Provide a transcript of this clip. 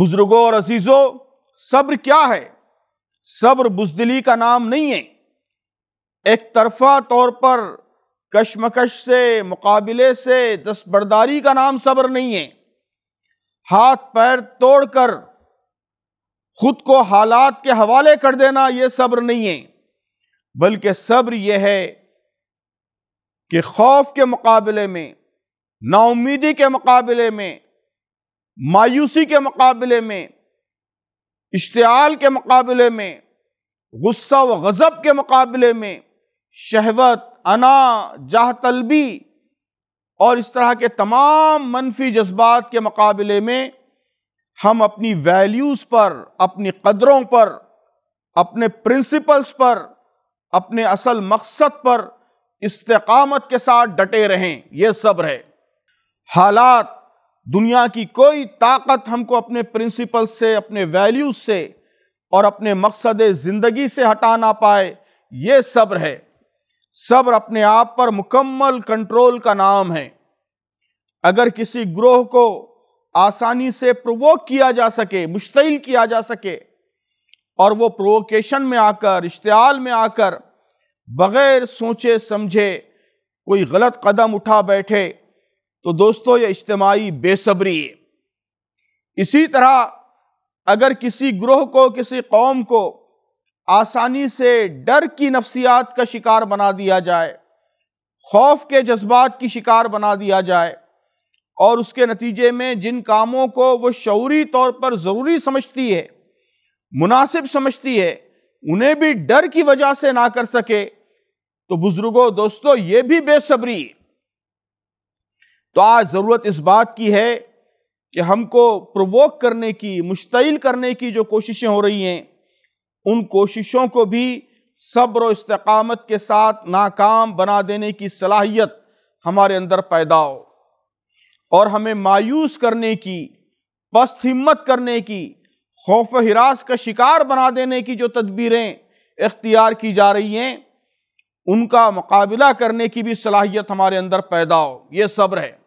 बुजुर्गों और अजीजों सब्र क्या है सब्र बुजदिली का नाम नहीं है एक तरफा तौर पर कशमकश से मुकाबले से दस्तबरदारी का नाम सब्र नहीं है हाथ पैर तोड़कर खुद को हालात के हवाले कर देना यह सब्र नहीं है बल्कि सब्र यह है कि खौफ के मुकाबले में नाउमीदी के मुकाबले में मायूसी के मुकाबले में इश्तियाल के मुकाबले में गुस्सा व गज़ब के मुकाबले में शहवत अना जाह तलबी और इस तरह के तमाम मनफी जज्बात के मुकाबले में हम अपनी वैल्यूज़ पर अपनी कदरों पर अपने प्रिंसिपल्स पर अपने असल मकसद पर इस्तकामत के साथ डटे रहें यह सब्र है हालात दुनिया की कोई ताकत हमको अपने प्रिंसिपल से अपने वैल्यूज से और अपने मकसद ज़िंदगी से हटा ना पाए ये सब्र है सब्र अपने आप पर मुकम्मल कंट्रोल का नाम है अगर किसी ग्रोह को आसानी से प्रोवोक किया जा सके मुश्तिल किया जा सके और वो प्रोवोकेशन में आकर इश्तियाल में आकर बग़ैर सोचे समझे कोई गलत कदम उठा बैठे तो दोस्तों ये इज्तमाही बेसब्री है इसी तरह अगर किसी ग्रोह को किसी कौम को आसानी से डर की नफ्सियात का शिकार बना दिया जाए खौफ के जज्बात की शिकार बना दिया जाए और उसके नतीजे में जिन कामों को वो शौरी तौर पर ज़रूरी समझती है मुनासिब समझती है उन्हें भी डर की वजह से ना कर सके तो बुज़ुर्गों दोस्तों ये भी बेसब्री तो आज ज़रूरत इस बात की है कि हमको प्रवोक करने की मुश्तिल करने की जो कोशिशें हो रही हैं उन कोशिशों को भी सब्र इस्तकामत के साथ नाकाम बना देने की सलाहियत हमारे अंदर पैदा हो और हमें मायूस करने की पस्त हिम्मत करने की खौफ हिरास का शिकार बना देने की जो तदबीरें इख्तियार की जा रही हैं उनका मुकाबला करने की भी सलाहियत हमारे अंदर पैदा हो ये सब्र है